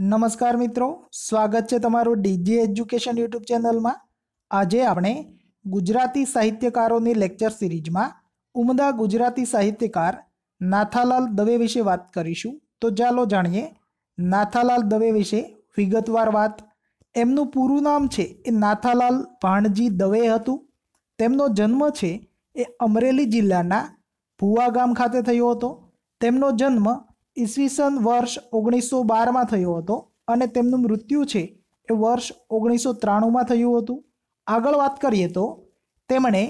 નમસ્કાર મિત્રો સ્વાગત છે તમારું ડીજી એજ્યુકેશન યુટ્યુબ ચેનલમાં આજે આપણે ગુજરાતી સાહિત્યકારોની લેક્ચર સિરીઝમાં ઉમદા ગુજરાતી સાહિત્યકાર નાથાલાલ દવે વિશે વાત કરીશું તો ચાલો જાણીએ નાથાલાલ દવે વિશે વિગતવાર વાત એમનું પૂરું નામ છે એ નાથાલાલ ભાણજી દવે હતું તેમનો જન્મ છે એ અમરેલી જિલ્લાના ભુવા ગામ ખાતે થયો હતો તેમનો જન્મ ઈસવીસન વર્ષ ઓગણીસો બારમાં થયો હતો અને તેમનું મૃત્યુ છે એ વર્ષ ઓગણીસો ત્રાણુંમાં થયું હતું આગળ વાત કરીએ તો તેમણે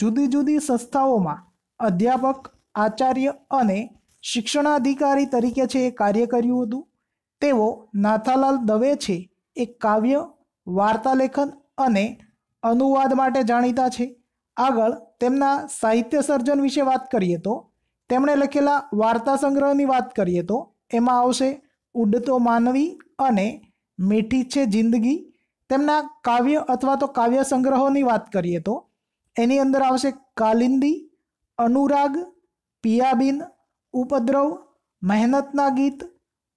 જુદી જુદી સંસ્થાઓમાં અધ્યાપક આચાર્ય અને શિક્ષણાધિકારી તરીકે છે એ કાર્ય કર્યું હતું તેઓ નાથાલાલ દવે છે એ કાવ્ય વાર્તાલેખન અને અનુવાદ માટે જાણીતા છે આગળ તેમના સાહિત્ય સર્જન વિશે વાત કરીએ તો તેમણે લખેલા વાર્તા સંગ્રહની વાત કરીએ તો એમાં આવશે ઉડતો માનવી અને મીઠી છે જિંદગી તેમના કાવ્ય અથવા તો કાવ્ય સંગ્રહોની વાત કરીએ તો એની અંદર આવશે કાલિંદી અનુરાગ પિયાબીન ઉપદ્રવ મહેનતના ગીત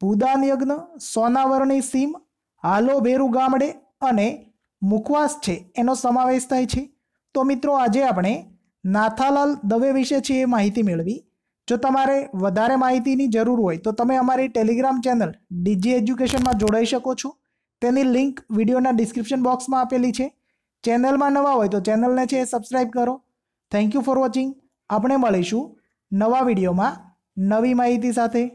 ભૂદાન યજ્ઞ સોનાવરણી સીમ હાલો ભેરુ ગામડે અને મુખવાસ છે એનો સમાવેશ થાય છે તો મિત્રો આજે આપણે નાથાલાલ દવે વિશે છે એ માહિતી મેળવી જો તમારે વધારે માહિતીની જરૂર હોય તો તમે અમારી ટેલિગ્રામ ચેનલ ડીજી એજ્યુકેશનમાં જોડાઈ શકો છો તેની લિંક વિડીયોના ડિસ્ક્રિપ્શન બોક્સમાં આપેલી છે ચેનલમાં નવા હોય તો ચેનલને છે એ સબસ્ક્રાઈબ કરો થેન્ક યુ ફોર વોચિંગ આપણે મળીશું નવા વિડીયોમાં નવી માહિતી સાથે